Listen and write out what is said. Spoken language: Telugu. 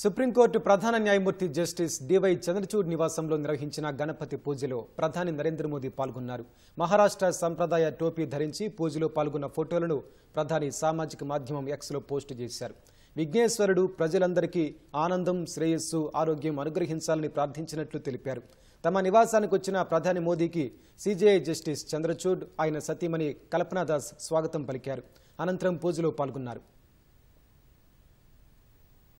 సుప్రీంకోర్టు ప్రధాన న్యాయమూర్తి జస్టిస్ డివై చంద్రచూడ్ నివాసంలో నిర్వహించిన గణపతి పూజలో ప్రధాని నరేంద్ర మోదీ పాల్గొన్నారు మహారాష్ట్ర సంప్రదాయ టోపీ ధరించి పూజలో పాల్గొన్న ఫోటోలను ప్రధాని సామాజిక మాధ్యమం ఎక్స్లో పోస్టు చేశారు విఘ్నేశ్వరుడు ప్రజలందరికీ ఆనందం శ్రేయస్సు ఆరోగ్యం అనుగ్రహించాలని ప్రార్థించినట్లు తెలిపారు తమ నివాసానికి వచ్చిన ప్రధాని మోదీకి సీజేఐ జస్టిస్ చంద్రచూడ్ ఆయన సతీమణి కల్పనాదాస్ స్వాగతం పలికారు అనంతరం పూజలో పాల్గొన్నారు